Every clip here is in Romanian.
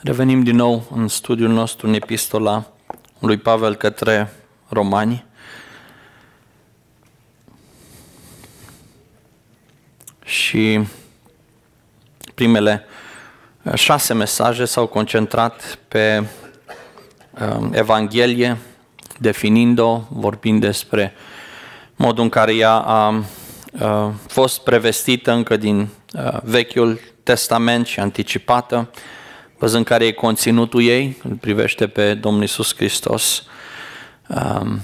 Revenim din nou în studiul nostru în epistola lui Pavel către romani. Și primele șase mesaje s-au concentrat pe um, Evanghelie, definind-o, vorbind despre modul în care ea a uh, fost prevestită încă din uh, Vechiul Testament și anticipată, văzând care e conținutul ei, îl privește pe Domnul Iisus Hristos, um,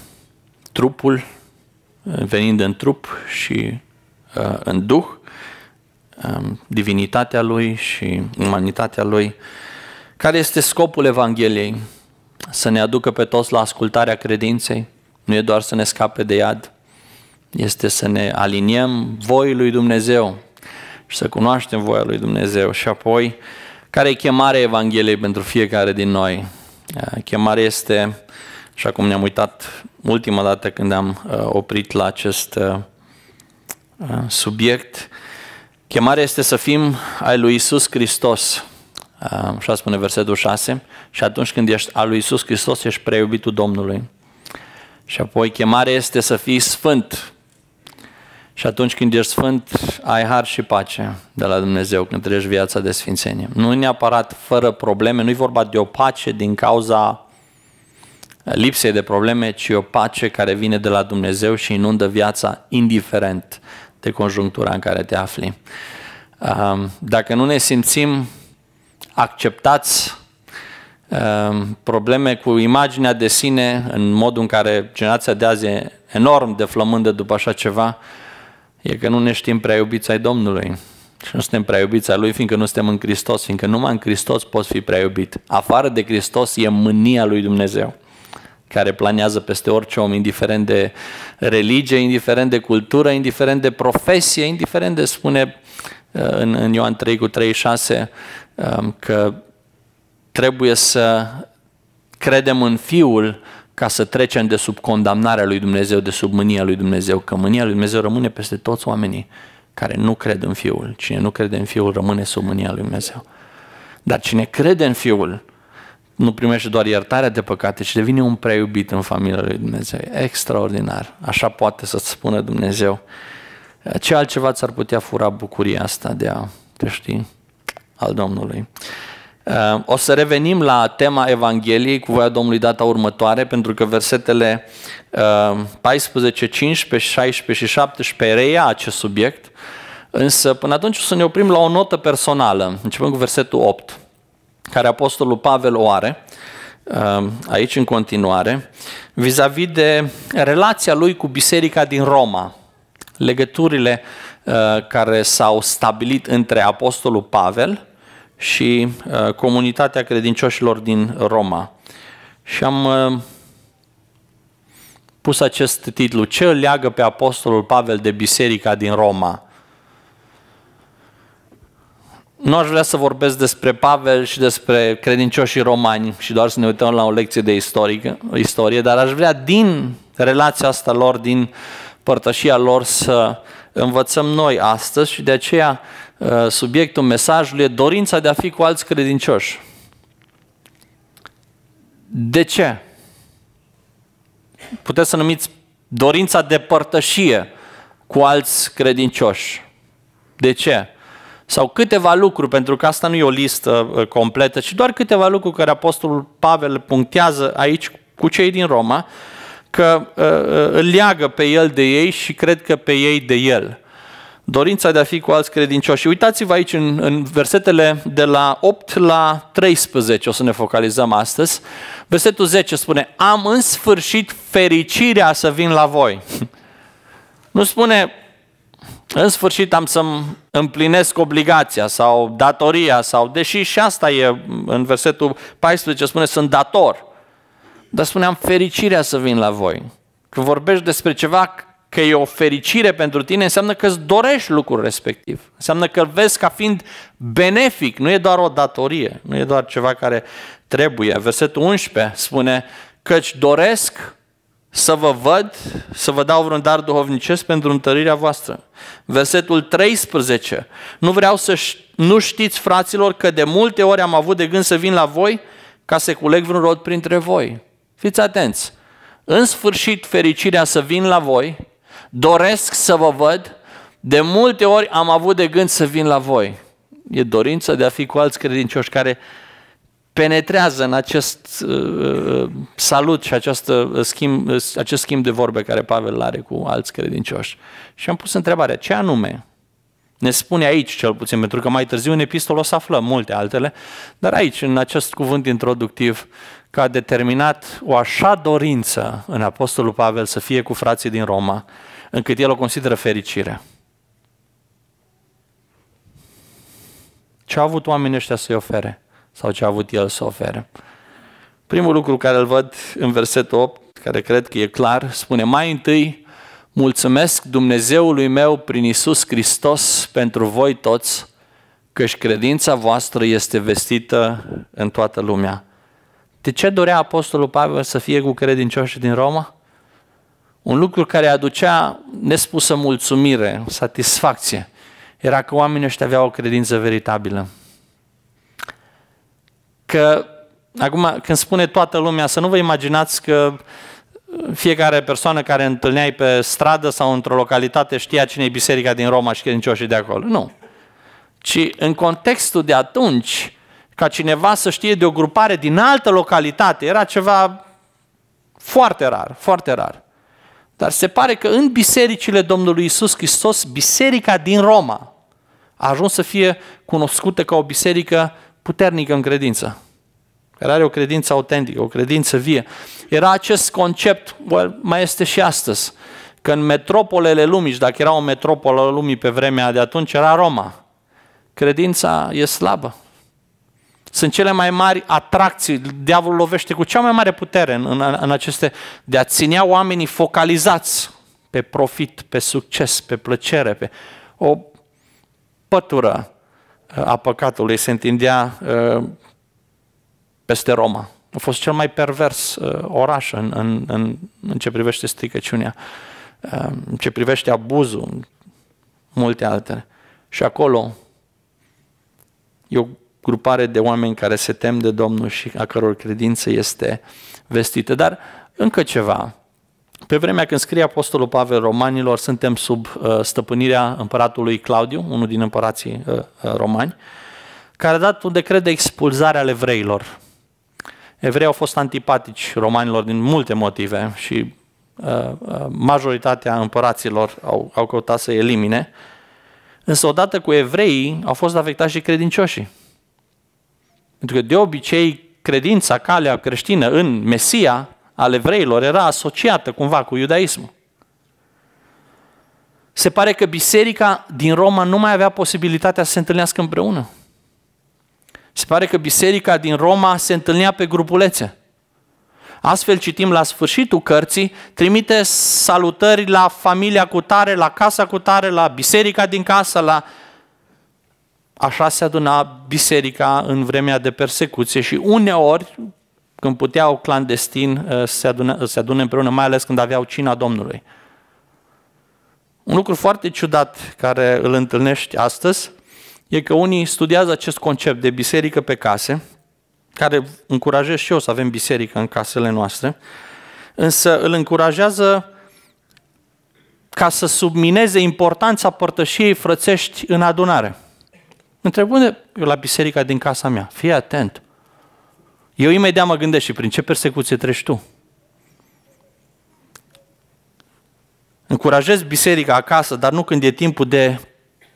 trupul, venind în trup și uh, în duh, um, divinitatea lui și umanitatea lui. Care este scopul Evangheliei? Să ne aducă pe toți la ascultarea credinței, nu e doar să ne scape de iad, este să ne aliniem voii lui Dumnezeu și să cunoaștem voia lui Dumnezeu și apoi uh, care e chemarea Evangheliei pentru fiecare din noi? Chemarea este, așa cum ne-am uitat ultima dată când am uh, oprit la acest uh, uh, subiect, chemarea este să fim ai lui Isus Hristos. Așa spune versetul 6. Și atunci când ești al lui Isus Hristos, ești preiubitul Domnului. Și apoi chemarea este să fii sfânt, și atunci când ești sfânt, ai har și pace de la Dumnezeu când trăiești viața de sfințenie. Nu neapărat fără probleme, nu-i vorba de o pace din cauza lipsei de probleme, ci o pace care vine de la Dumnezeu și inundă viața indiferent de conjunctura în care te afli. Dacă nu ne simțim acceptați, probleme cu imaginea de sine în modul în care generația de azi e enorm de flămândă după așa ceva, e că nu ne știm prea iubiți ai Domnului. Și nu suntem prea iubiți a Lui, fiindcă nu suntem în Hristos, fiindcă numai în Hristos poți fi prea iubit. Afară de Hristos e mânia lui Dumnezeu, care planează peste orice om, indiferent de religie, indiferent de cultură, indiferent de profesie, indiferent de, spune uh, în, în Ioan 3 cu 36, um, că trebuie să credem în Fiul ca să trecem de sub condamnarea lui Dumnezeu, de sub mânia lui Dumnezeu, că mânia lui Dumnezeu rămâne peste toți oamenii care nu cred în Fiul. Cine nu crede în Fiul rămâne sub mânia lui Dumnezeu. Dar cine crede în Fiul nu primește doar iertarea de păcate, ci devine un preiubit în familia lui Dumnezeu. Extraordinar. Așa poate să-ți spună Dumnezeu. Ce altceva ți-ar putea fura bucuria asta de a te ști al Domnului? Uh, o să revenim la tema Evangheliei cu voia Domnului data următoare, pentru că versetele 14, 15, 16 și 17 reia acest subiect, însă până atunci o să ne oprim la o notă personală, începând cu versetul 8, care Apostolul Pavel o are, uh, aici în continuare, vis-a-vis de relația lui cu biserica din Roma, legăturile uh, care s-au stabilit între Apostolul Pavel și uh, comunitatea credincioșilor din Roma. Și am uh, pus acest titlu, Ce îl leagă pe Apostolul Pavel de Biserica din Roma? Nu aș vrea să vorbesc despre Pavel și despre credincioșii romani și doar să ne uităm la o lecție de istoric, istorie, dar aș vrea din relația asta lor, din părtășia lor să învățăm noi astăzi și de aceea Uh, subiectul mesajului e dorința de a fi cu alți credincioși. De ce? Puteți să numiți dorința de părtășie cu alți credincioși. De ce? Sau câteva lucruri, pentru că asta nu e o listă uh, completă, ci doar câteva lucruri care Apostolul Pavel punctează aici cu cei din Roma, că uh, uh îl leagă pe el de ei și cred că pe ei de el dorința de a fi cu alți credincioși. Uitați-vă aici în, în versetele de la 8 la 13, o să ne focalizăm astăzi. Versetul 10 spune, am în sfârșit fericirea să vin la voi. Nu spune, în sfârșit am să împlinesc obligația sau datoria sau, deși și asta e în versetul 14, spune sunt dator. Dar spune am fericirea să vin la voi. Când vorbești despre ceva că e o fericire pentru tine, înseamnă că îți dorești lucrul respectiv. Înseamnă că îl vezi ca fiind benefic, nu e doar o datorie, nu e doar ceva care trebuie. Versetul 11 spune, căci doresc să vă văd, să vă dau vreun dar duhovnicesc pentru întărirea voastră. Versetul 13. Nu vreau să nu știți, fraților, că de multe ori am avut de gând să vin la voi ca să culeg vreun rod printre voi. Fiți atenți! În sfârșit, fericirea să vin la voi doresc să vă văd, de multe ori am avut de gând să vin la voi. E dorința de a fi cu alți credincioși care penetrează în acest uh, uh salut și această uh, schimb, uh, acest schimb de vorbe care Pavel are cu alți credincioși. Și am pus întrebarea, ce anume ne spune aici cel puțin, pentru că mai târziu în epistol o să aflăm multe altele, dar aici, în acest cuvânt introductiv, că a determinat o așa dorință în Apostolul Pavel să fie cu frații din Roma, încât el o consideră fericire. Ce au avut oamenii ăștia să-i ofere? Sau ce a avut el să ofere? Primul lucru care îl văd în versetul 8, care cred că e clar, spune mai întâi, mulțumesc Dumnezeului meu prin Isus Hristos pentru voi toți, căci credința voastră este vestită în toată lumea. De ce dorea Apostolul Pavel să fie cu credincioșii din Roma? Un lucru care aducea nespusă mulțumire, satisfacție, era că oamenii ăștia aveau o credință veritabilă. Că, acum, când spune toată lumea, să nu vă imaginați că fiecare persoană care întâlneai pe stradă sau într-o localitate știa cine e biserica din Roma și credincioșii de acolo. Nu. Ci în contextul de atunci, ca cineva să știe de o grupare din altă localitate, era ceva foarte rar, foarte rar. Dar se pare că în bisericile Domnului Isus Hristos, biserica din Roma a ajuns să fie cunoscută ca o biserică puternică în credință, care are o credință autentică, o credință vie. Era acest concept, well, mai este și astăzi, că în metropolele lumii, și dacă era o metropolă lumii pe vremea de atunci, era Roma. Credința e slabă, sunt cele mai mari atracții, diavolul lovește cu cea mai mare putere în, în, în aceste, de a ținea oamenii focalizați pe profit, pe succes, pe plăcere, pe o pătură uh, a păcatului se întindea uh, peste Roma. A fost cel mai pervers uh, oraș în, în, în, în ce privește stricăciunea, în ce privește abuzul, multe altele. Și acolo eu grupare de oameni care se tem de Domnul și a căror credință este vestită. Dar încă ceva. Pe vremea când scrie Apostolul Pavel romanilor, suntem sub uh, stăpânirea împăratului Claudiu, unul din împărații uh, uh romani, care a dat un decret de expulzare al evreilor. Evreii au fost antipatici romanilor din multe motive și uh, uh, majoritatea împăraților au, au căutat să elimine. Însă odată cu evreii au fost afectați și credincioșii pentru că de obicei credința, calea creștină în Mesia al evreilor era asociată cumva cu iudaismul. Se pare că biserica din Roma nu mai avea posibilitatea să se întâlnească împreună. Se pare că biserica din Roma se întâlnea pe grupulețe. Astfel citim la sfârșitul cărții, trimite salutări la familia cu tare, la casa cu tare, la biserica din casă, la Așa se aduna biserica în vremea de persecuție și uneori, când puteau clandestin, uh, se adună, se adună împreună, mai ales când aveau cina Domnului. Un lucru foarte ciudat care îl întâlnești astăzi e că unii studiază acest concept de biserică pe case, care încurajez și eu să avem biserică în casele noastre, însă îl încurajează ca să submineze importanța părtășiei frățești în adunare. Întrebune la biserica din casa mea, fii atent. Eu imediat mă gândesc și prin ce persecuție treci tu. Încurajez biserica acasă, dar nu când e timpul de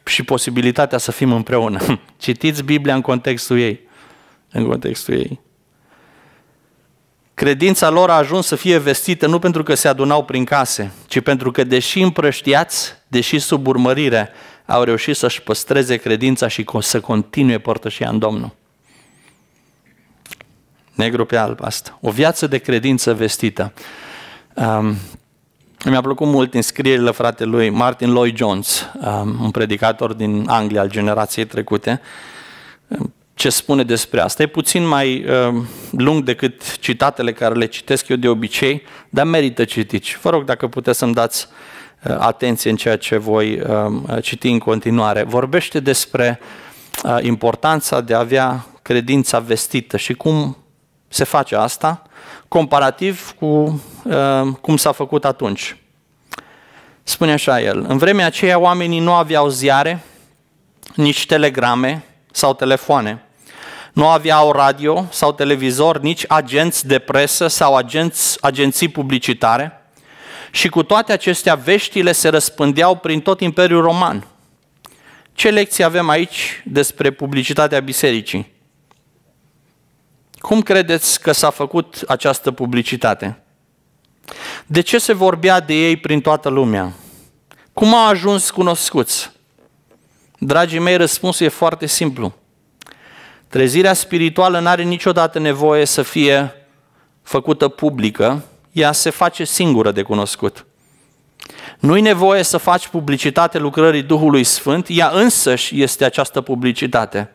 și posibilitatea să fim împreună. Citiți Biblia în contextul ei. În contextul ei. Credința lor a ajuns să fie vestită nu pentru că se adunau prin case, ci pentru că, deși împrăștiați, deși sub urmărire, au reușit să-și păstreze credința și să continue părtășia în Domnul. Negru pe alb asta. O viață de credință vestită. Um, mi-a plăcut mult în scrierile fratelui Martin Lloyd Jones, um, un predicator din Anglia al generației trecute, um, ce spune despre asta. E puțin mai um, lung decât citatele care le citesc eu de obicei, dar merită citici. Vă rog dacă puteți să-mi dați Uh, atenție în ceea ce voi um, uh, citi în continuare. Vorbește despre uh, importanța de a avea credința vestită și cum se face asta comparativ cu cum s-a făcut atunci. Spune așa el, în vremea aceea oamenii nu aveau ziare, nici telegrame sau telefoane. Nu aveau radio sau televizor, nici agenți de presă sau agenți, agenții publicitare. Și cu toate acestea, veștile se răspândeau prin tot Imperiul Roman. Ce lecții avem aici despre publicitatea bisericii? Cum credeți că s-a făcut această publicitate? De ce se vorbea de ei prin toată lumea? Cum a ajuns cunoscuți? Dragii mei, răspunsul e foarte simplu. Trezirea spirituală nu are niciodată nevoie să fie făcută publică, ea se face singură de cunoscut. Nu-i nevoie să faci publicitate lucrării Duhului Sfânt, ea însăși este această publicitate.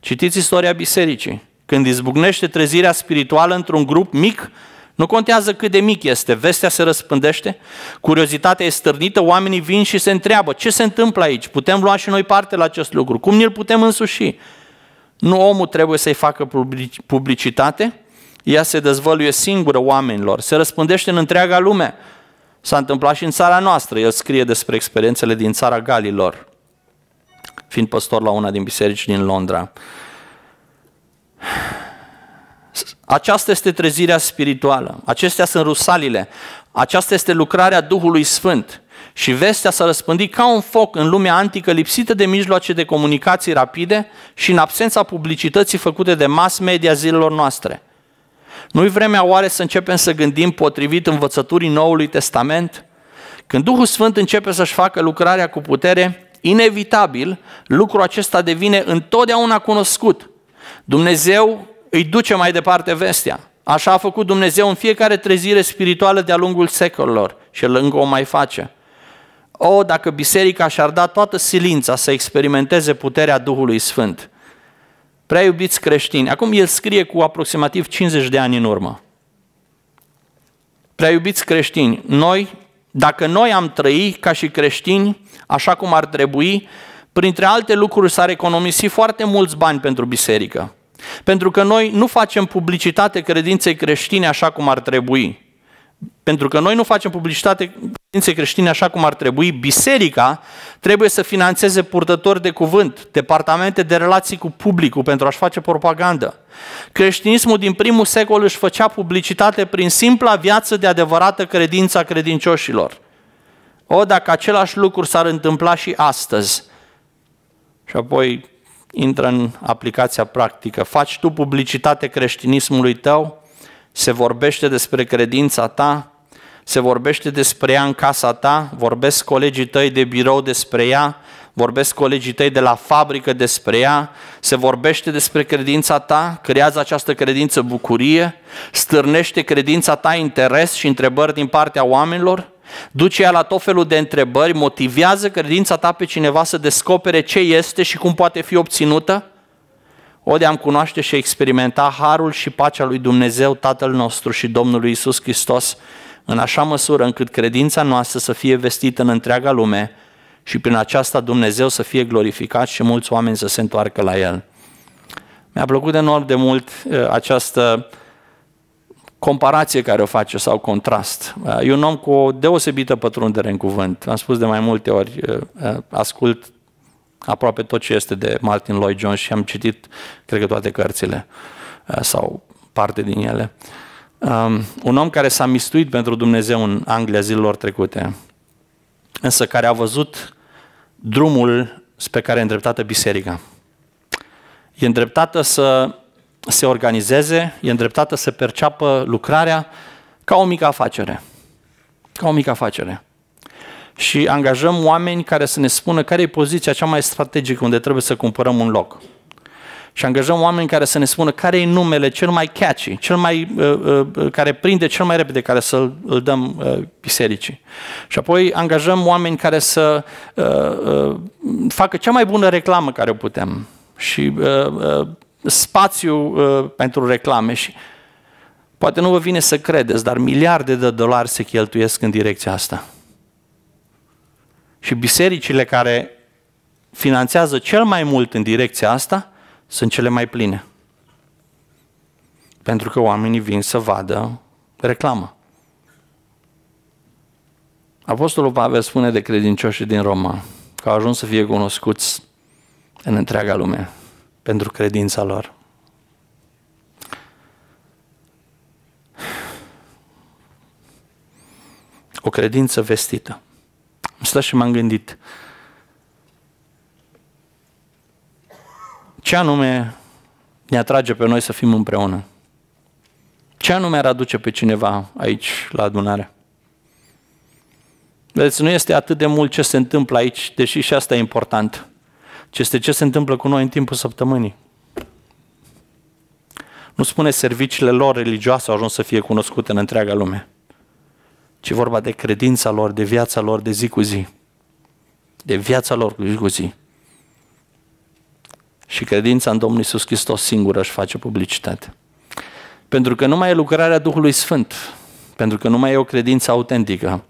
Citiți istoria bisericii. Când izbucnește trezirea spirituală într-un grup mic, nu contează cât de mic este, vestea se răspândește, curiozitatea e stârnită, oamenii vin și se întreabă ce se întâmplă aici, putem lua și noi parte la acest lucru, cum ne-l putem însuși? Nu omul trebuie să-i facă publicitate, ea se dezvăluie singură oamenilor, se răspândește în întreaga lume. S-a întâmplat și în țara noastră. El scrie despre experiențele din țara Galilor, fiind păstor la una din biserici din Londra. Aceasta este trezirea spirituală. Acestea sunt rusalile. Aceasta este lucrarea Duhului Sfânt. Și vestea s-a răspândit ca un foc în lumea antică lipsită de mijloace de comunicații rapide și în absența publicității făcute de mass media zilelor noastre – nu-i vremea oare să începem să gândim potrivit învățăturii Noului Testament? Când Duhul Sfânt începe să-și facă lucrarea cu putere, inevitabil lucrul acesta devine întotdeauna cunoscut. Dumnezeu îi duce mai departe vestea. Așa a făcut Dumnezeu în fiecare trezire spirituală de-a lungul secolilor și lângă o mai face. O, dacă biserica și-ar da toată silința să experimenteze puterea Duhului Sfânt, Prea iubiți creștini, acum el scrie cu aproximativ 50 de ani în urmă. Prea iubiți creștini, noi, dacă noi am trăit ca și creștini, așa cum ar trebui, printre alte lucruri s-ar economisi foarte mulți bani pentru biserică. Pentru că noi nu facem publicitate credinței creștine așa cum ar trebui. Pentru că noi nu facem publicitate științe creștine așa cum ar trebui. Biserica trebuie să financeze purtători de cuvânt, departamente de relații cu publicul pentru a-și face propagandă. Creștinismul din primul secol își făcea publicitate prin simpla viață de adevărată credință a credincioșilor. O, dacă același lucru s-ar întâmpla și astăzi. Și apoi intră în aplicația practică. Faci tu publicitate creștinismului tău? se vorbește despre credința ta, se vorbește despre ea în casa ta, vorbesc colegii tăi de birou despre ea, vorbesc colegii tăi de la fabrică despre ea, se vorbește despre credința ta, creează această credință bucurie, stârnește credința ta interes și întrebări din partea oamenilor, duce ea la tot felul de întrebări, motivează credința ta pe cineva să descopere ce este și cum poate fi obținută, o de am cunoaște și experimenta harul și pacea lui Dumnezeu Tatăl nostru și Domnului Isus Hristos, în așa măsură încât credința noastră să fie vestită în întreaga lume și prin aceasta Dumnezeu să fie glorificat și mulți oameni să se întoarcă la El. Mi-a plăcut enorm de mult uh, această comparație care o face sau contrast. Uh, e un om cu o deosebită pătrundere în cuvânt. Am spus de mai multe ori, uh, ascult aproape tot ce este de Martin Lloyd-Jones și am citit, cred că toate cărțile uh, sau parte din ele. Um, un om care s-a mistuit pentru Dumnezeu în Anglia zilelor trecute, însă care a văzut drumul spre care e îndreptată biserica. E îndreptată să se organizeze, e îndreptată să perceapă lucrarea ca o mică afacere. Ca o mică afacere și angajăm oameni care să ne spună care e poziția cea mai strategică unde trebuie să cumpărăm un loc. Și angajăm oameni care să ne spună care e numele cel mai catchy, cel mai, uh, uh, care prinde cel mai repede, care să îl dăm uh, bisericii. Și apoi angajăm oameni care să uh, uh, facă cea mai bună reclamă care o putem și uh, uh, spațiu uh, pentru reclame. Și poate nu vă vine să credeți, dar miliarde de dolari se cheltuiesc în direcția asta și bisericile care finanțează cel mai mult în direcția asta sunt cele mai pline. Pentru că oamenii vin să vadă reclamă. Apostolul Pavel spune de credincioșii din Roma că au ajuns să fie cunoscuți în întreaga lume pentru credința lor. O credință vestită stă și m-am gândit. Ce anume ne atrage pe noi să fim împreună? Ce anume ar aduce pe cineva aici la adunare? Vedeți, nu este atât de mult ce se întâmplă aici, deși și asta e important, ci este ce se întâmplă cu noi în timpul săptămânii. Nu spune serviciile lor religioase au ajuns să fie cunoscute în întreaga lume ci vorba de credința lor, de viața lor de zi cu zi. De viața lor zi cu zi. Și credința în Domnul Iisus Hristos singură își face publicitate. Pentru că nu mai e lucrarea Duhului Sfânt, pentru că nu mai e o credință autentică,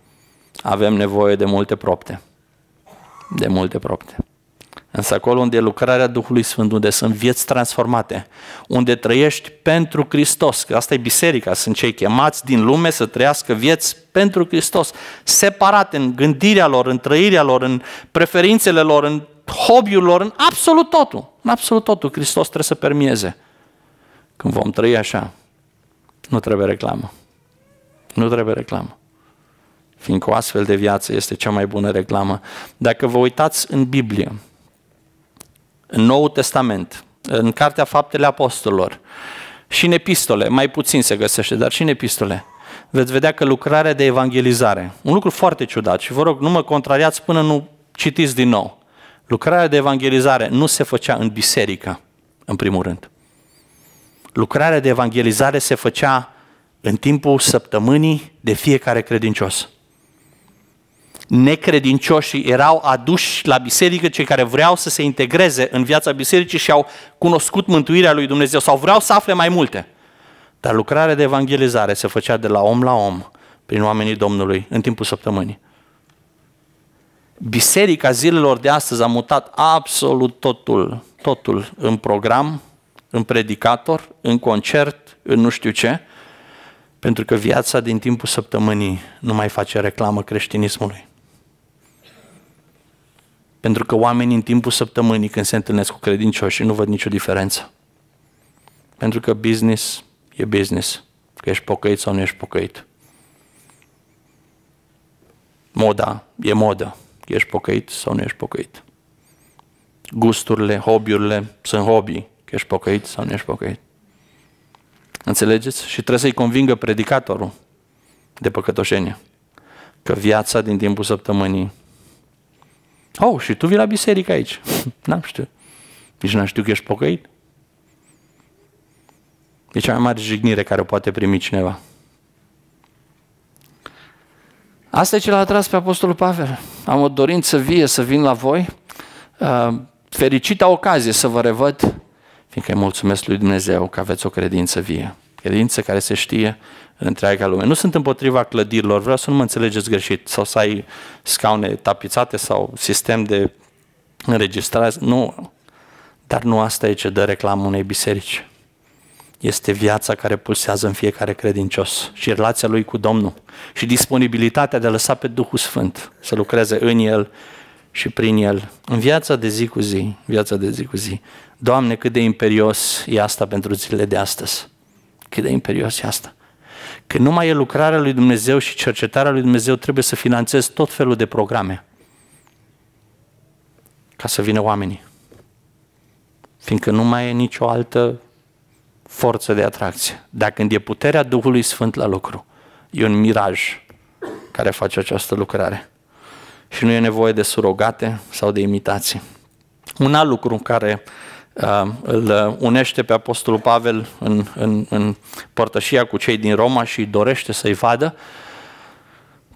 avem nevoie de multe propte. De multe propte. Însă acolo unde e lucrarea Duhului Sfânt, unde sunt vieți transformate, unde trăiești pentru Hristos, că asta e biserica, sunt cei chemați din lume să trăiască vieți pentru Hristos, separate în gândirea lor, în trăirea lor, în preferințele lor, în hobby-ul lor, în absolut totul. În absolut totul, Hristos trebuie să permieze. Când vom trăi așa, nu trebuie reclamă. Nu trebuie reclamă fiindcă o astfel de viață este cea mai bună reclamă. Dacă vă uitați în Biblie, în Noul Testament, în Cartea Faptele Apostolilor și în epistole, mai puțin se găsește, dar și în epistole, veți vedea că lucrarea de evangelizare, un lucru foarte ciudat și vă rog, nu mă contrariați până nu citiți din nou. Lucrarea de evangelizare nu se făcea în biserică, în primul rând. Lucrarea de evangelizare se făcea în timpul săptămânii de fiecare credincios necredincioșii erau aduși la biserică, cei care vreau să se integreze în viața bisericii și au cunoscut mântuirea lui Dumnezeu sau vreau să afle mai multe. Dar lucrarea de evangelizare se făcea de la om la om, prin oamenii Domnului, în timpul săptămânii. Biserica zilelor de astăzi a mutat absolut totul, totul în program, în predicator, în concert, în nu știu ce, pentru că viața din timpul săptămânii nu mai face reclamă creștinismului. Pentru că oamenii în timpul săptămânii când se întâlnesc cu credincioși nu văd nicio diferență. Pentru că business e business. Că ești pocăit sau nu ești pocăit. Moda e modă. Că ești pocăit sau nu ești pocăit. Gusturile, hobby-urile sunt hobby. Că ești pocăit sau nu ești pocăit. Înțelegeți? Și trebuie să-i convingă predicatorul de păcătoșenie. Că viața din timpul săptămânii Oh, și tu vii la biserică aici. N-am știut. Nici n-am știut că ești pocăit. E cea mai mare jignire care o poate primi cineva. Asta e ce l-a atras pe Apostolul Pavel. Am o dorință vie să vin la voi. Uh, Fericită ocazie să vă revăd, fiindcă îi mulțumesc lui Dumnezeu că aveți o credință vie. Credință care se știe întreaga lume. Nu sunt împotriva clădirilor, vreau să nu mă înțelegeți greșit, sau să ai scaune tapizate sau sistem de înregistrare, nu. Dar nu asta e ce dă reclamă unei biserici. Este viața care pulsează în fiecare credincios și relația lui cu Domnul și disponibilitatea de a lăsa pe Duhul Sfânt să lucreze în el și prin el, în viața de zi cu zi, viața de zi cu zi. Doamne, cât de imperios e asta pentru zilele de astăzi. Cât de imperios e asta. Că numai e lucrarea lui Dumnezeu și cercetarea lui Dumnezeu trebuie să finanțezi tot felul de programe ca să vină oamenii. Fiindcă nu mai e nicio altă forță de atracție. Dacă când e puterea Duhului Sfânt la lucru, e un miraj care face această lucrare. Și nu e nevoie de surogate sau de imitații. Un alt lucru care Um, îl uh, unește pe Apostolul Pavel în, în, în părtășia cu cei din Roma și dorește să-i vadă.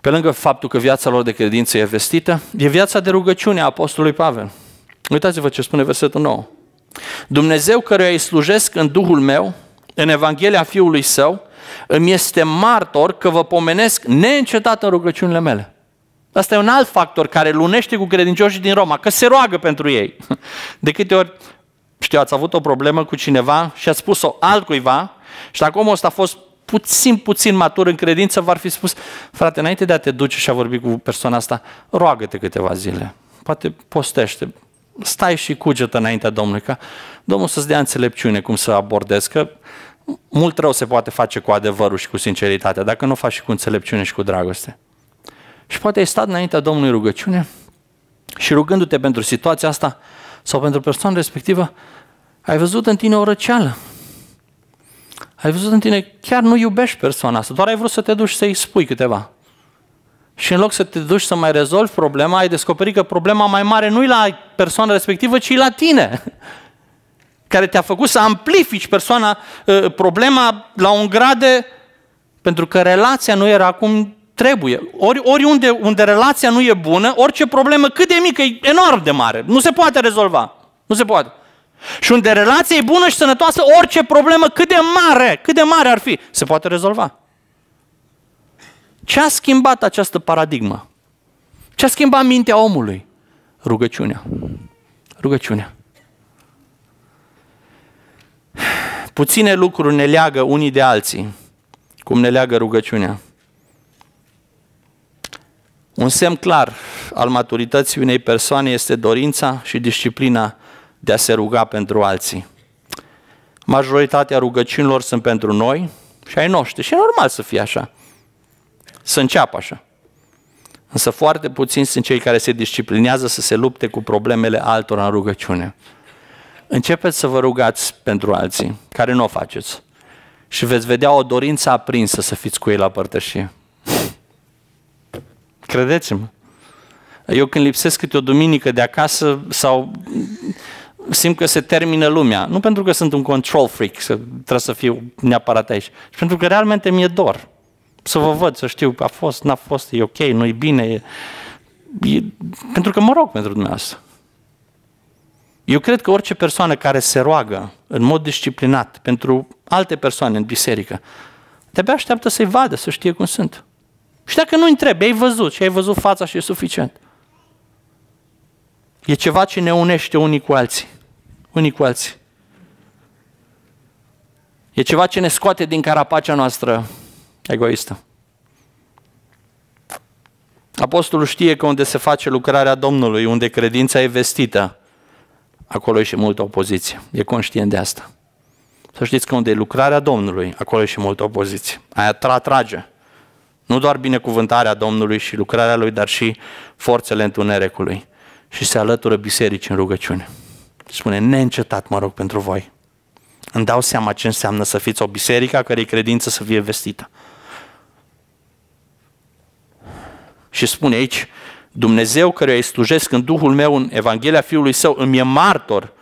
Pe lângă faptul că viața lor de credință e vestită, e viața de rugăciune a Apostolului Pavel. Uitați-vă ce spune versetul 9. Dumnezeu căruia îi slujesc în Duhul meu, în Evanghelia Fiului Său, îmi este martor că vă pomenesc neîncetat în rugăciunile mele. Asta e un alt factor care lunește cu credincioșii din Roma, că se roagă pentru ei. De câte ori știu, ați avut o problemă cu cineva și ați spus-o altcuiva și dacă omul ăsta a fost puțin, puțin matur în credință, v-ar fi spus, frate, înainte de a te duce și a vorbi cu persoana asta, roagă-te câteva zile, poate postește, stai și cugetă înaintea Domnului, ca Domnul să-ți dea înțelepciune cum să abordezi, că mult rău se poate face cu adevărul și cu sinceritatea, dacă nu o faci și cu înțelepciune și cu dragoste. Și poate ai stat înaintea Domnului rugăciune și rugându-te pentru situația asta, sau pentru persoana respectivă, ai văzut în tine o răceală. Ai văzut în tine, chiar nu iubești persoana asta, doar ai vrut să te duci să-i spui câteva. Și în loc să te duci să mai rezolvi problema, ai descoperit că problema mai mare nu e la persoana respectivă, ci la tine. Care te-a făcut să amplifici persoana, ă, problema la un grade pentru că relația nu era cum Trebuie. Ori, oriunde unde relația nu e bună, orice problemă cât de mică e enorm de mare. Nu se poate rezolva. Nu se poate. Și unde relația e bună și sănătoasă, orice problemă cât de mare, cât de mare ar fi, se poate rezolva. Ce a schimbat această paradigmă? Ce a schimbat mintea omului? Rugăciunea. Rugăciunea. Puține lucruri ne leagă unii de alții, cum ne leagă rugăciunea. Un semn clar al maturității unei persoane este dorința și disciplina de a se ruga pentru alții. Majoritatea rugăciunilor sunt pentru noi și ai noștri și e normal să fie așa. Să înceapă așa. Însă foarte puțini sunt cei care se disciplinează să se lupte cu problemele altora în rugăciune. Începeți să vă rugați pentru alții, care nu o faceți. Și veți vedea o dorință aprinsă să fiți cu ei la părtășie. Credeți-mă. Eu când lipsesc câte o duminică de acasă sau simt că se termină lumea. Nu pentru că sunt un control freak, să trebuie să fiu neapărat aici, ci pentru că realmente mi-e dor. Să vă văd, să știu, a fost, n-a fost, e ok, nu e bine. E, e, pentru că mă rog pentru dumneavoastră. Eu cred că orice persoană care se roagă în mod disciplinat pentru alte persoane în biserică, te abia așteaptă să-i vadă, să știe cum sunt. Și dacă nu întrebi, ai văzut și ai văzut fața și e suficient. E ceva ce ne unește unii cu alții. Unii cu alții. E ceva ce ne scoate din carapacea noastră egoistă. Apostolul știe că unde se face lucrarea Domnului, unde credința e vestită, acolo e și multă opoziție. E conștient de asta. Să știți că unde e lucrarea Domnului, acolo e și multă opoziție. Aia trage. Nu doar binecuvântarea Domnului și lucrarea Lui, dar și forțele întunericului. Și se alătură biserici în rugăciune. Spune, neîncetat mă rog pentru voi. Îmi dau seama ce înseamnă să fiți o biserică a cărei credință să fie vestită. Și spune aici, Dumnezeu care îi slujesc în Duhul meu în Evanghelia Fiului Său îmi e martor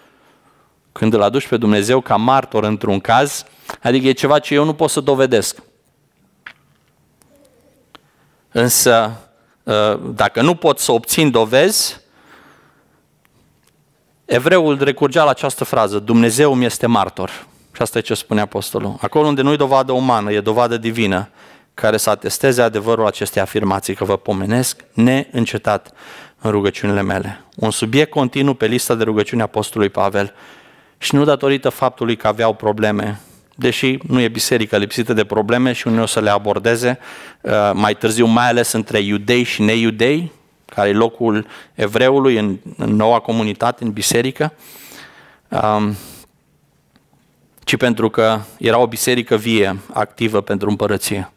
când îl aduci pe Dumnezeu ca martor într-un caz, adică e ceva ce eu nu pot să dovedesc. Însă, uh, dacă nu pot să obțin dovezi, evreul recurgea la această frază, Dumnezeu mi este martor. Și asta e ce spune apostolul. Acolo unde nu e dovadă umană, e dovadă divină, care să atesteze adevărul acestei afirmații, că vă pomenesc neîncetat în rugăciunile mele. Un subiect continuu pe lista de rugăciuni apostolului Pavel și nu datorită faptului că aveau probleme deși nu e biserica lipsită de probleme și unii o să le abordeze uh, mai târziu, mai ales între iudei și neiudei, care e locul evreului în, în noua comunitate, în biserică, um, ci pentru că era o biserică vie, activă pentru împărăție.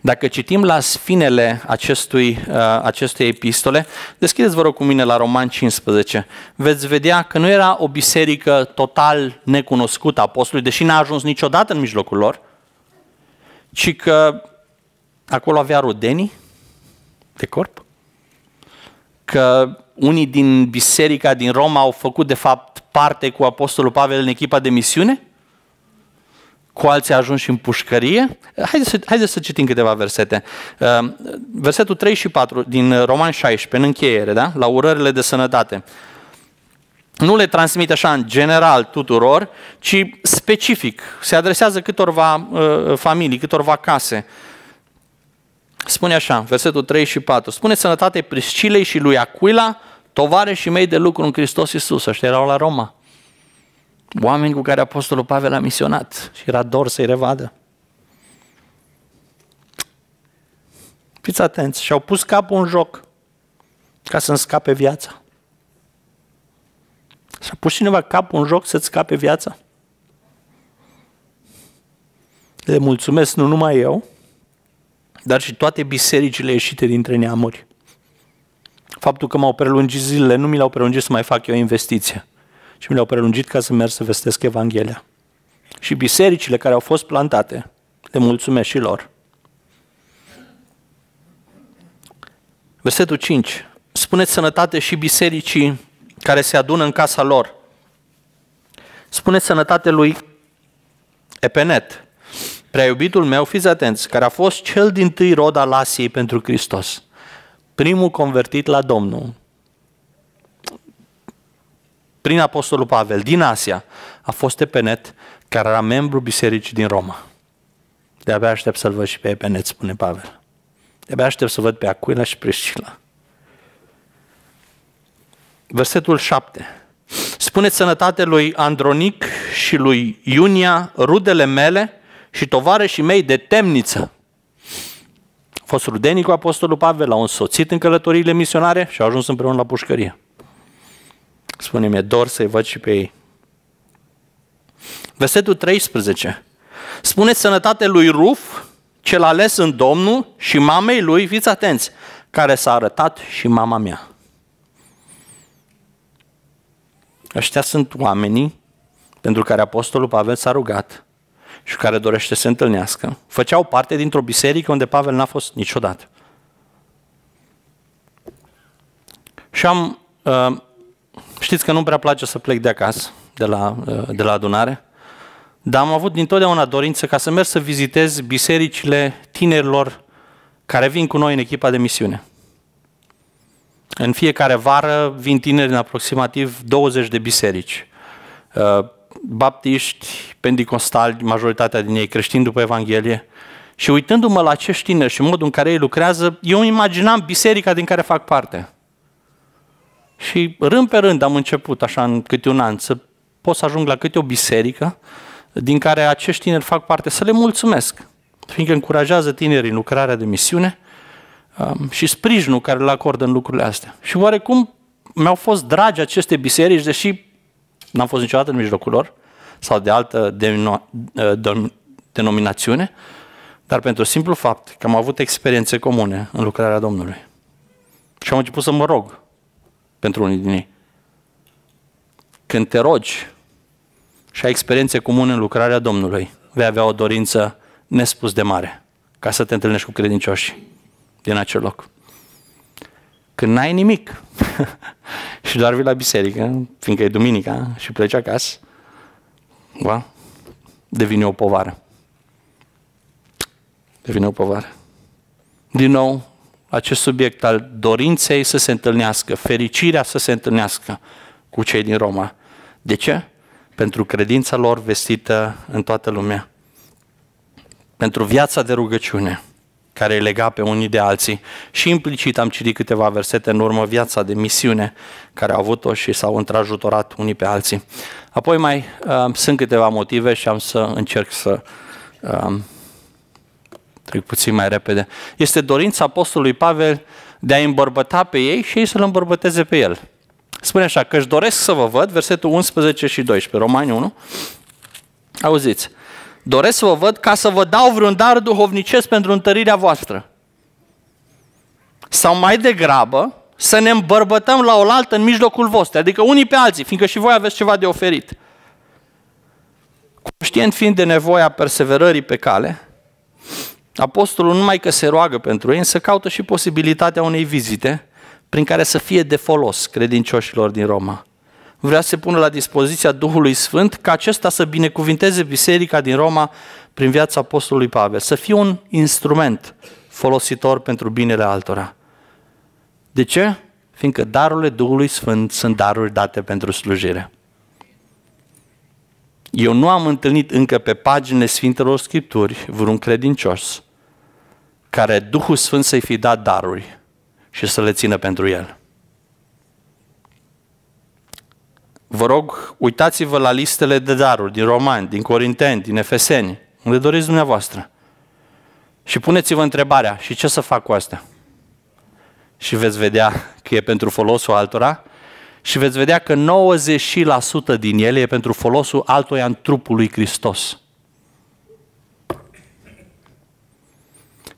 Dacă citim la sfinele acestui, uh, acestei epistole, deschideți vă rog cu mine la Roman 15, veți vedea că nu era o biserică total necunoscută a apostolului, deși n-a ajuns niciodată în mijlocul lor, ci că acolo avea rudenii de corp, că unii din biserica din Roma au făcut de fapt parte cu apostolul Pavel în echipa de misiune, cu alții ajunși în pușcărie. Haideți să, haideți să citim câteva versete. Uh, versetul 3 și 4 din Roman 16, în încheiere, da? la urările de sănătate. Nu le transmite așa în general tuturor, ci specific. Se adresează câtorva uh, familii, câtorva case. Spune așa, versetul 3 și 4. Spune sănătate Priscilei și lui Aquila, tovare și mei de lucru în Hristos Iisus. Ăștia erau la Roma oameni cu care Apostolul Pavel a misionat și era dor să-i revadă. Fiți atenți, și-au pus capul în joc ca să-mi scape viața. S-a pus cineva capul în joc să-ți scape viața? Le mulțumesc nu numai eu, dar și toate bisericile ieșite dintre neamuri. Faptul că m-au prelungit zilele, nu mi l-au prelungit să mai fac eu investiție și mi le-au prelungit ca să merg să vestesc Evanghelia. Și bisericile care au fost plantate, le mulțumesc și lor. Versetul 5. Spuneți sănătate și bisericii care se adună în casa lor. Spuneți sănătate lui Epenet, prea iubitul meu, fiți atenți, care a fost cel din tâi rod al Asiei pentru Hristos, primul convertit la Domnul, prin Apostolul Pavel din Asia a fost Epenet, care era membru bisericii din Roma. De-abia aștept să-l văd și pe Epenet, spune Pavel. De-abia aștept să văd pe Acuila și Priscila. Versetul 7. Spuneți sănătate lui Andronic și lui Iunia, rudele mele și și mei de temniță. A fost rudenii cu Apostolul Pavel, l-au însoțit în călătoriile misionare și au ajuns împreună la pușcărie. Spune, mi-e dor să-i văd și pe ei. Versetul 13. spune: sănătate lui Ruf, cel ales în Domnul și mamei lui, fiți atenți, care s-a arătat și mama mea. Aștia sunt oamenii pentru care Apostolul Pavel s-a rugat și care dorește să se întâlnească. Făceau parte dintr-o biserică unde Pavel n-a fost niciodată. Și am uh, Știți că nu prea place să plec de acasă, de la, uh, de la adunare, dar am avut dintotdeauna dorință ca să merg să vizitez bisericile tinerilor care vin cu noi în echipa de misiune. În fiecare vară vin tineri în aproximativ 20 de biserici. Uh, baptiști, pentecostali, majoritatea din ei creștini după Evanghelie. Și uitându-mă la acești tineri și modul în care ei lucrează, eu imaginam biserica din care fac parte – și rând pe rând am început, așa, în câte un an, să pot să ajung la câte o biserică din care acești tineri fac parte, să le mulțumesc, fiindcă încurajează tinerii în lucrarea de misiune um, și sprijinul care le acordă în lucrurile astea. Și oarecum mi-au fost dragi aceste biserici, deși n-am fost niciodată în mijlocul lor sau de altă demino- uh, denominațiune, dar pentru simplu fapt că am avut experiențe comune în lucrarea Domnului. Și am început să mă rog pentru unii din ei. Când te rogi și ai experiențe comune în lucrarea Domnului, vei avea o dorință nespus de mare ca să te întâlnești cu credincioși din acel loc. Când n-ai nimic și doar vii la biserică, fiindcă e duminica și pleci acasă, va, devine o povară. Devine o povară. Din nou, acest subiect al dorinței să se întâlnească, fericirea să se întâlnească cu cei din Roma. De ce? Pentru credința lor vestită în toată lumea. Pentru viața de rugăciune care îi lega pe unii de alții. Și implicit am citit câteva versete în urmă viața de misiune care au avut-o și s-au întrajutorat unii pe alții. Apoi mai uh, sunt câteva motive și am să încerc să uh, trec puțin mai repede, este dorința apostolului Pavel de a îmbărbăta pe ei și ei să-l îmbărbăteze pe el. Spune așa, că își doresc să vă văd, versetul 11 și 12, Romani 1. Auziți, doresc să vă văd ca să vă dau vreun dar duhovnicesc pentru întărirea voastră. Sau mai degrabă, să ne îmbărbătăm la oaltă în mijlocul vostru, adică unii pe alții, fiindcă și voi aveți ceva de oferit. Conștient fiind de nevoia perseverării pe cale, Apostolul numai că se roagă pentru ei, însă caută și posibilitatea unei vizite prin care să fie de folos credincioșilor din Roma. Vrea să se pună la dispoziția Duhului Sfânt ca acesta să binecuvinteze biserica din Roma prin viața apostolului Pavel, să fie un instrument folositor pentru binele altora. De ce? Fiindcă darurile Duhului Sfânt sunt daruri date pentru slujire. Eu nu am întâlnit încă pe paginile Sfintelor Scripturi vreun credincios care Duhul Sfânt să-i fi dat daruri și să le țină pentru el. Vă rog, uitați-vă la listele de daruri din Romani, din Corinteni, din Efeseni, unde doriți dumneavoastră. Și puneți-vă întrebarea, și ce să fac cu astea? Și veți vedea că e pentru folosul altora și veți vedea că 90% din ele e pentru folosul altoia în trupul lui Hristos.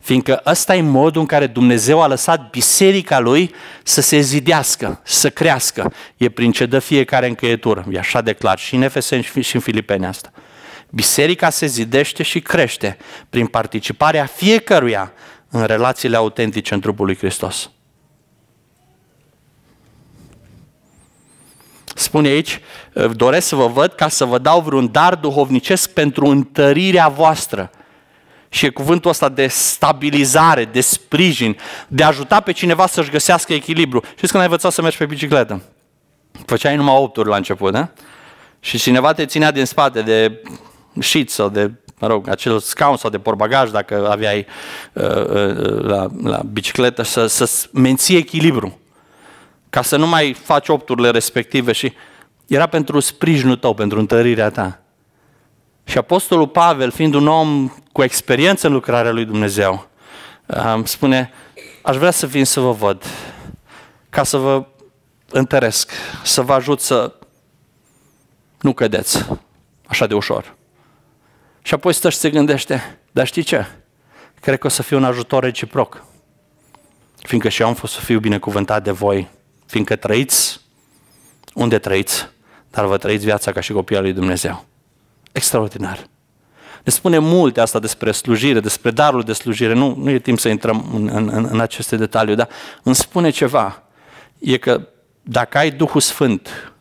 Fiindcă ăsta e modul în care Dumnezeu a lăsat biserica lui să se zidească, să crească. E prin ce dă fiecare încăietură. E așa de clar și în Efeseni și în Filipeni asta. Biserica se zidește și crește prin participarea fiecăruia în relațiile autentice în trupul lui Hristos. Spune aici, doresc să vă văd ca să vă dau vreun dar duhovnicesc pentru întărirea voastră și e cuvântul ăsta de stabilizare, de sprijin, de a ajuta pe cineva să-și găsească echilibru. Știți când ai învățat să mergi pe bicicletă? Făceai numai opturi la început, da? Și cineva te ținea din spate de șit sau de, mă rog, acel scaun sau de porbagaj dacă aveai uh, uh, la, la bicicletă, să, să menții echilibru. Ca să nu mai faci opturile respective și era pentru sprijinul tău, pentru întărirea ta. Și Apostolul Pavel, fiind un om cu experiență în lucrarea lui Dumnezeu, spune, aș vrea să vin să vă văd, ca să vă întăresc, să vă ajut să nu cădeți așa de ușor. Și apoi stă și se gândește, dar știi ce? Cred că o să fiu un ajutor reciproc. Fiindcă și eu am fost să fiu binecuvântat de voi, fiindcă trăiți unde trăiți, dar vă trăiți viața ca și copiii lui Dumnezeu. Extraordinar. Ne spune multe asta despre slujire, despre darul de slujire. Nu, nu e timp să intrăm în, în, în aceste detalii, dar îmi spune ceva. E că dacă ai Duhul Sfânt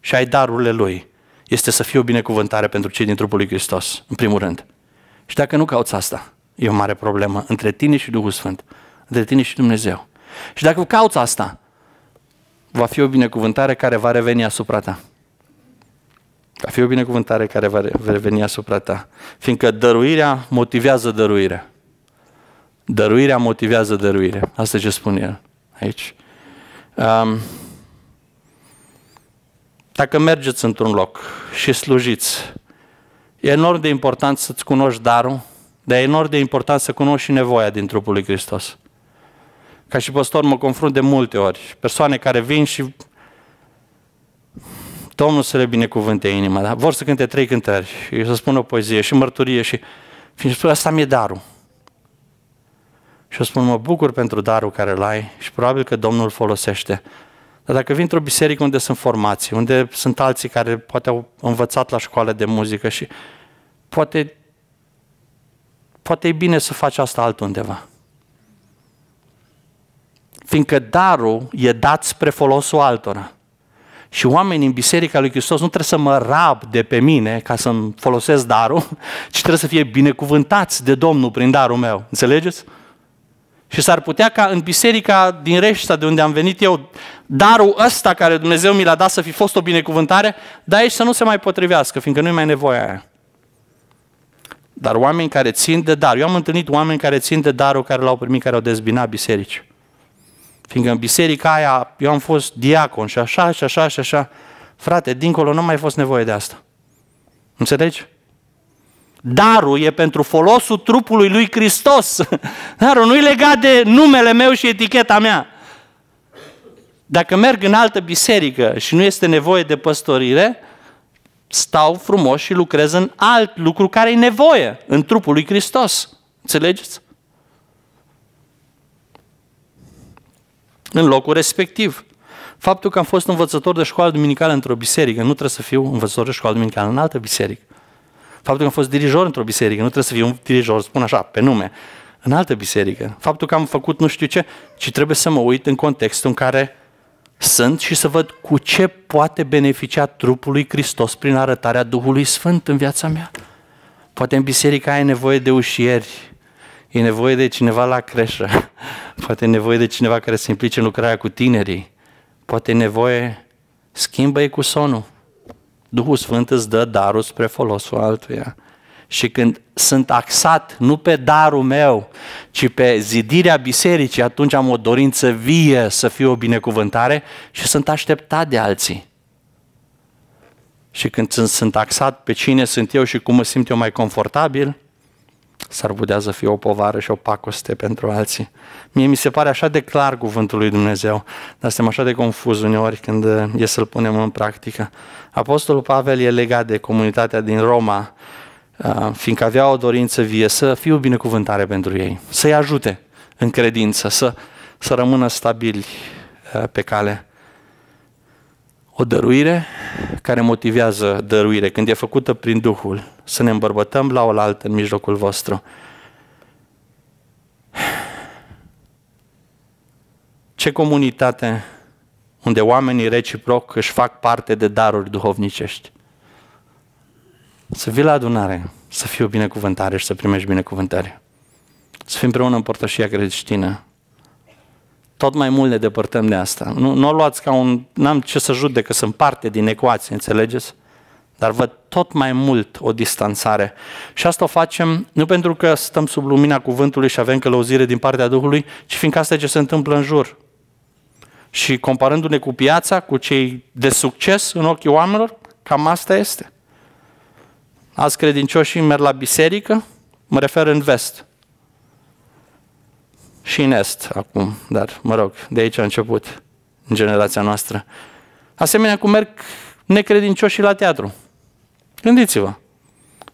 și ai darurile Lui, este să fie o binecuvântare pentru cei din trupul lui Hristos, în primul rând. Și dacă nu cauți asta, e o mare problemă între tine și Duhul Sfânt, între tine și Dumnezeu. Și dacă cauți asta, va fi o binecuvântare care va reveni asupra ta. Va fi o binecuvântare care va reveni asupra ta. Fiindcă dăruirea motivează dăruirea. Dăruirea motivează dăruirea. Asta e ce spune el aici. Um, dacă mergeți într-un loc și slujiți, e enorm de important să-ți cunoști darul, dar e enorm de important să cunoști și nevoia din trupul lui Hristos. Ca și păstor mă confrunt de multe ori. Persoane care vin și Domnul să le binecuvânte inima, da? Vor să cânte trei cântări și să spună o poezie și mărturie și... Și spune, asta mi-e darul. Și o spun, mă bucur pentru darul care îl ai și probabil că Domnul îl folosește. Dar dacă vin într-o biserică unde sunt formații, unde sunt alții care poate au învățat la școală de muzică și poate, poate e bine să faci asta altundeva. Fiindcă darul e dat spre folosul altora. Și oamenii în Biserica lui Hristos nu trebuie să mă rab de pe mine ca să-mi folosesc darul, ci trebuie să fie binecuvântați de Domnul prin darul meu. Înțelegeți? Și s-ar putea ca în biserica din Reșta, de unde am venit eu, darul ăsta care Dumnezeu mi l-a dat să fi fost o binecuvântare, dar aici să nu se mai potrivească, fiindcă nu-i mai nevoia aia. Dar oameni care țin de dar. Eu am întâlnit oameni care țin de darul care l-au primit, care au dezbinat biserici. Fiindcă în biserica aia eu am fost diacon și așa și așa și așa. Frate, dincolo nu mai fost nevoie de asta. Înțelegi? Darul e pentru folosul trupului lui Hristos. Darul nu e legat de numele meu și eticheta mea. Dacă merg în altă biserică și nu este nevoie de păstorire, stau frumos și lucrez în alt lucru care e nevoie, în trupul lui Hristos. Înțelegeți? în locul respectiv. Faptul că am fost învățător de școală duminicală într-o biserică, nu trebuie să fiu învățător de școală duminicală în altă biserică. Faptul că am fost dirijor într-o biserică, nu trebuie să fiu un dirijor, spun așa, pe nume, în altă biserică. Faptul că am făcut nu știu ce, ci trebuie să mă uit în contextul în care sunt și să văd cu ce poate beneficia trupul lui Hristos prin arătarea Duhului Sfânt în viața mea. Poate în biserică ai nevoie de ușieri, E nevoie de cineva la creșă. Poate e nevoie de cineva care se implice în lucrarea cu tinerii. Poate e nevoie, schimbă-i cu sonul. Duhul Sfânt îți dă darul spre folosul altuia. Și când sunt axat nu pe darul meu, ci pe zidirea bisericii, atunci am o dorință vie să fie o binecuvântare și sunt așteptat de alții. Și când sunt axat pe cine sunt eu și cum mă simt eu mai confortabil, s-ar putea să fie o povară și o pacoste pentru alții. Mie mi se pare așa de clar cuvântul lui Dumnezeu, dar suntem așa de confuz uneori când uh, e să-l punem în practică. Apostolul Pavel e legat de comunitatea din Roma, uh, fiindcă avea o dorință vie să fie o binecuvântare pentru ei, să-i ajute în credință, să, să rămână stabili uh, pe cale. O dăruire care motivează dăruire, când e făcută prin Duhul, să ne îmbărbătăm la oaltă în mijlocul vostru. Ce comunitate unde oamenii reciproc își fac parte de daruri duhovnicești. Să vii la adunare, să fii o binecuvântare și să primești binecuvântare. Să fim împreună în părtășia creștină, tot mai mult ne depărtăm de asta. Nu, nu o luați ca un... N-am ce să judec, că sunt parte din ecuație, înțelegeți? Dar văd tot mai mult o distanțare. Și asta o facem nu pentru că stăm sub lumina cuvântului și avem călăuzire din partea Duhului, ci fiindcă asta e ce se întâmplă în jur. Și comparându-ne cu piața, cu cei de succes în ochii oamenilor, cam asta este. Azi credincioșii merg la biserică, mă refer în vest, și în Est acum, dar mă rog, de aici a început în generația noastră. Asemenea cum merg necredincioșii la teatru. Gândiți-vă.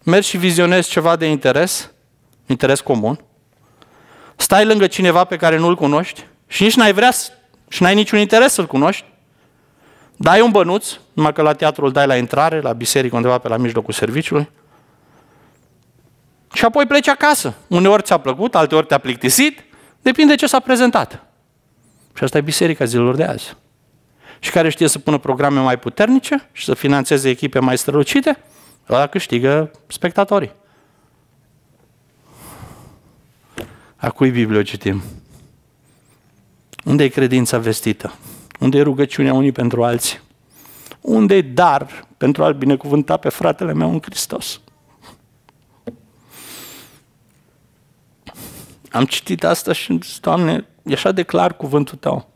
Mergi și vizionezi ceva de interes, interes comun, stai lângă cineva pe care nu-l cunoști și nici n-ai vrea și n-ai niciun interes să-l cunoști, dai un bănuț, numai că la teatru îl dai la intrare, la biserică, undeva pe la mijlocul serviciului, și apoi pleci acasă. Uneori ți-a plăcut, alteori te-a plictisit, Depinde de ce s-a prezentat. Și asta e biserica zilor de azi. Și care știe să pună programe mai puternice și să financeze echipe mai strălucite, ăla câștigă spectatorii. A cui Biblie o citim? Unde e credința vestită? Unde e rugăciunea unii pentru alții? Unde e dar pentru a-l binecuvânta pe fratele meu în Hristos? Am citit asta și îmi zis, Doamne, e așa de clar cuvântul Tău.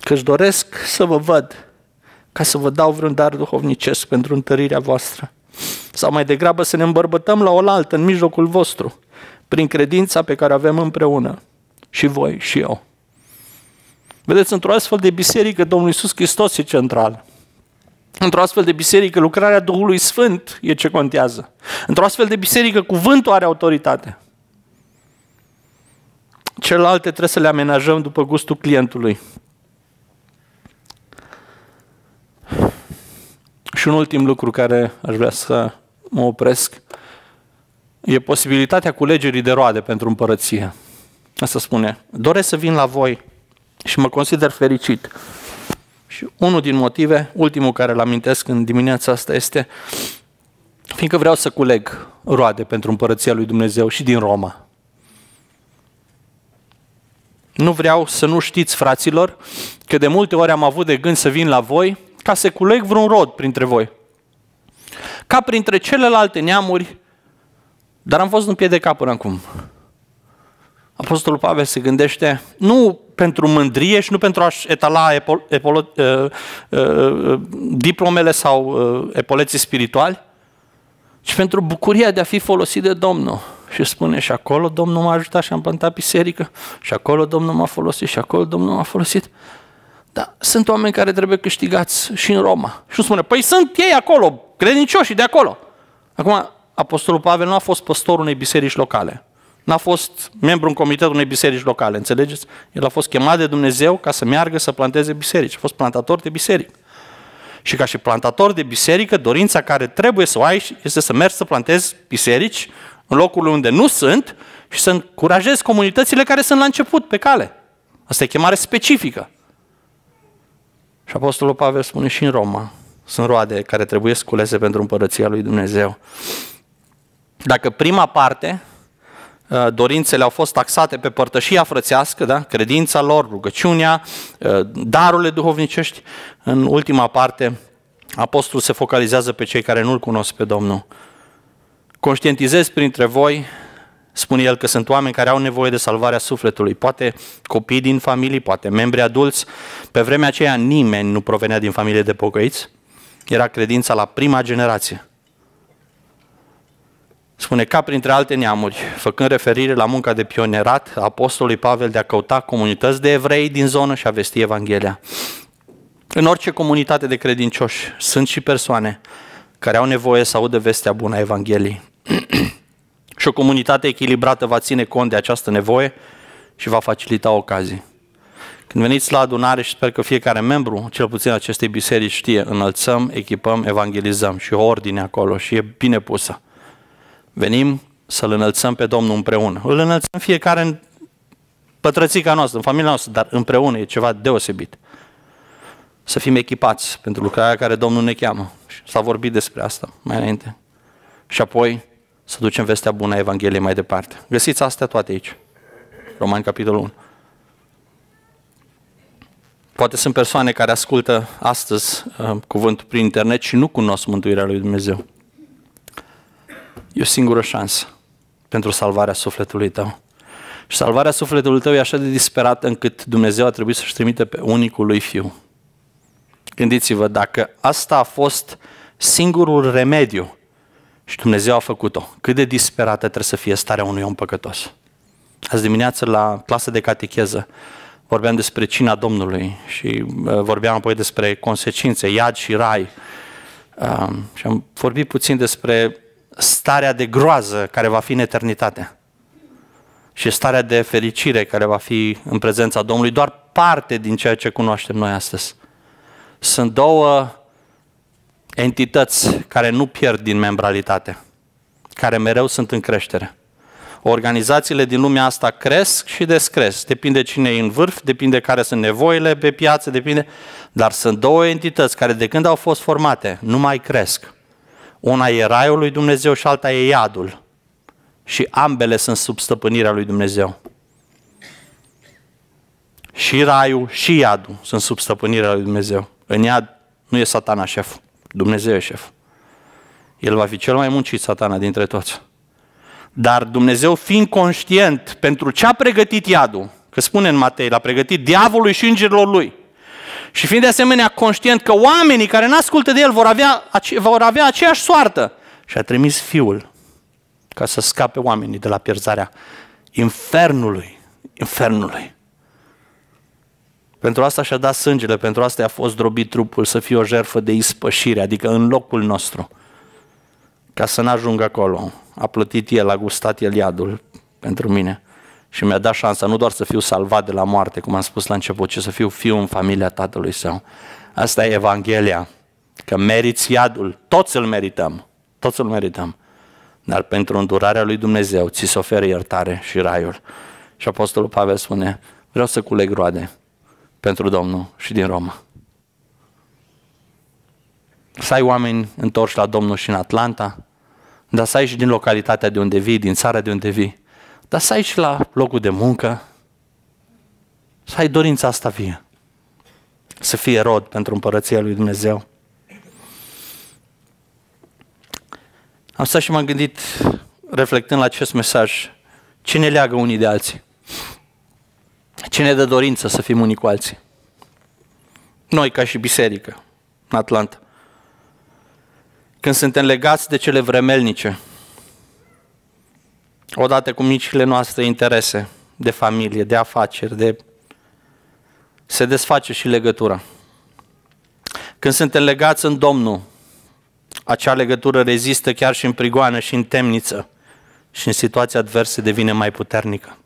Că-și doresc să vă văd, ca să vă dau vreun dar duhovnicesc pentru întărirea voastră. Sau mai degrabă să ne îmbărbătăm la oaltă, în mijlocul vostru, prin credința pe care o avem împreună, și voi și eu. Vedeți, într-o astfel de biserică, Domnul Iisus Hristos e central. Într-o astfel de biserică, lucrarea Duhului Sfânt e ce contează. Într-o astfel de biserică, cuvântul are autoritate. Celelalte trebuie să le amenajăm după gustul clientului. Și un ultim lucru care aș vrea să mă opresc e posibilitatea culegerii de roade pentru împărăție. Asta spune. Doresc să vin la voi și mă consider fericit și unul din motive, ultimul care îl amintesc în dimineața asta este fiindcă vreau să culeg roade pentru împărăția lui Dumnezeu și din Roma. Nu vreau să nu știți, fraților, că de multe ori am avut de gând să vin la voi ca să culeg vreun rod printre voi. Ca printre celelalte neamuri, dar am fost în pie de cap până acum. Apostolul Pavel se gândește nu pentru mândrie și nu pentru a-și etala epo, epo, uh, uh, uh, diplomele sau uh, epoleții spirituali, ci pentru bucuria de a fi folosit de Domnul. Și spune, și acolo Domnul m-a ajutat și am plantat biserică, și acolo Domnul m-a folosit, și acolo Domnul m-a folosit. Dar sunt oameni care trebuie câștigați și în Roma. Și nu spune, păi sunt ei acolo, credincioșii de acolo. Acum, Apostolul Pavel nu a fost păstorul unei biserici locale. N-a fost membru în comitetul unei biserici locale, înțelegeți? El a fost chemat de Dumnezeu ca să meargă să planteze biserici. A fost plantator de biserică. Și ca și plantator de biserică, dorința care trebuie să o ai este să mergi să plantezi biserici în locul unde nu sunt și să încurajezi comunitățile care sunt la început, pe cale. Asta e chemare specifică. Și Apostolul Pavel spune și în Roma, sunt roade care trebuie sculese culese pentru împărăția lui Dumnezeu. Dacă prima parte Uh, dorințele au fost taxate pe părtășia frățească, da? credința lor, rugăciunea, uh, darurile duhovnicești. În ultima parte, apostolul se focalizează pe cei care nu-L cunosc pe Domnul. Conștientizez printre voi, spune el, că sunt oameni care au nevoie de salvarea sufletului, poate copii din familii, poate membri adulți. Pe vremea aceea nimeni nu provenea din familie de pocăiți, era credința la prima generație. Spune ca printre alte neamuri, făcând referire la munca de pionerat, a apostolului Pavel de a căuta comunități de evrei din zonă și a vesti Evanghelia. În orice comunitate de credincioși sunt și persoane care au nevoie să audă vestea bună a Evangheliei. și o comunitate echilibrată va ține cont de această nevoie și va facilita ocazii. Când veniți la adunare și sper că fiecare membru, cel puțin acestei biserici, știe, înălțăm, echipăm, evangelizăm și o ordine acolo și e bine pusă. Venim să-L înălțăm pe Domnul împreună. Îl înălțăm fiecare în pătrățica noastră, în familia noastră, dar împreună e ceva deosebit. Să fim echipați pentru lucrarea care Domnul ne cheamă. S-a vorbit despre asta mai înainte. Și apoi să ducem vestea bună a Evangheliei mai departe. Găsiți astea toate aici. Romani, capitolul 1. Poate sunt persoane care ascultă astăzi uh, cuvântul prin internet și nu cunosc mântuirea lui Dumnezeu. E o singură șansă pentru salvarea sufletului tău. Și salvarea sufletului tău e așa de disperată încât Dumnezeu a trebuit să-și trimite pe unicul lui fiu. Gândiți-vă, dacă asta a fost singurul remediu și Dumnezeu a făcut-o, cât de disperată trebuie să fie starea unui om păcătos. Azi dimineață la clasă de catecheză vorbeam despre cina Domnului și uh, vorbeam apoi despre consecințe, iad și rai. Um, și am vorbit puțin despre starea de groază care va fi în eternitate și starea de fericire care va fi în prezența Domnului, doar parte din ceea ce cunoaștem noi astăzi. Sunt două entități care nu pierd din membralitate, care mereu sunt în creștere. Organizațiile din lumea asta cresc și descresc, depinde cine e în vârf, depinde care sunt nevoile pe piață, depinde, dar sunt două entități care de când au fost formate nu mai cresc una e raiul lui Dumnezeu și alta e iadul. Și ambele sunt sub stăpânirea lui Dumnezeu. Și raiul și iadul sunt sub stăpânirea lui Dumnezeu. În iad nu e satana șef, Dumnezeu e șef. El va fi cel mai muncit satana dintre toți. Dar Dumnezeu fiind conștient pentru ce a pregătit iadul, că spune în Matei, l-a pregătit diavolului și îngerilor lui, și fiind de asemenea conștient că oamenii care nu ascultă de el vor avea, vor avea aceeași soartă. Și a trimis fiul ca să scape oamenii de la pierzarea infernului. Infernului. Pentru asta și-a dat sângele, pentru asta i-a fost drobit trupul să fie o jerfă de ispășire, adică în locul nostru. Ca să n-ajung acolo. A plătit el, a gustat el iadul pentru mine și mi-a dat șansa nu doar să fiu salvat de la moarte, cum am spus la început, ci să fiu fiu în familia Tatălui Său. Asta e Evanghelia, că meriți iadul, toți îl merităm, toți îl merităm. Dar pentru îndurarea lui Dumnezeu ți se oferă iertare și raiul. Și Apostolul Pavel spune, vreau să culeg roade pentru Domnul și din Roma. Să ai oameni întorși la Domnul și în Atlanta, dar să ai și din localitatea de unde vii, din țara de unde vii. Dar să ai și la locul de muncă, să ai dorința asta vie. Să fie rod pentru împărăția lui Dumnezeu. Am stat și m-am gândit, reflectând la acest mesaj, ce ne leagă unii de alții? Ce ne dă dorință să fim unii cu alții? Noi, ca și biserică, în Atlant. Când suntem legați de cele vremelnice, odată cu micile noastre interese de familie, de afaceri, de... se desface și legătura. Când suntem legați în Domnul, acea legătură rezistă chiar și în prigoană și în temniță și în situații adverse devine mai puternică,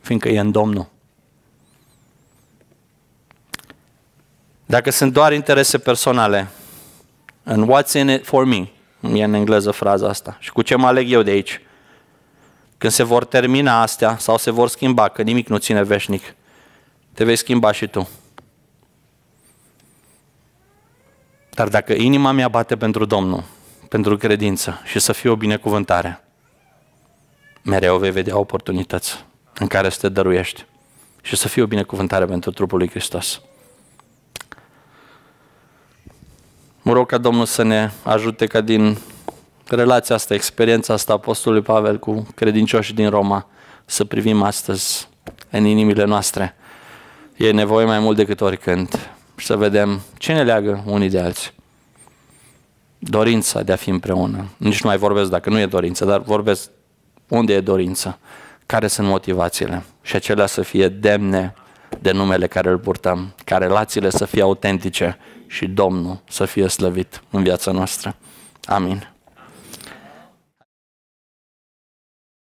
fiindcă e în Domnul. Dacă sunt doar interese personale, în what's in it for me, e în engleză fraza asta, și cu ce mă aleg eu de aici, când se vor termina astea sau se vor schimba, că nimic nu ține veșnic, te vei schimba și tu. Dar dacă inima mea bate pentru Domnul, pentru credință și să fie o binecuvântare, mereu vei vedea oportunități în care să te dăruiești și să fie o binecuvântare pentru trupul lui Hristos. Mă rog ca Domnul să ne ajute ca din relația asta, experiența asta Apostolului Pavel cu credincioșii din Roma, să privim astăzi în inimile noastre. E nevoie mai mult decât oricând și să vedem ce ne leagă unii de alții. Dorința de a fi împreună. Nici nu mai vorbesc dacă nu e dorință, dar vorbesc unde e dorință, care sunt motivațiile și acelea să fie demne de numele care îl purtăm, ca relațiile să fie autentice și Domnul să fie slăvit în viața noastră. Amin.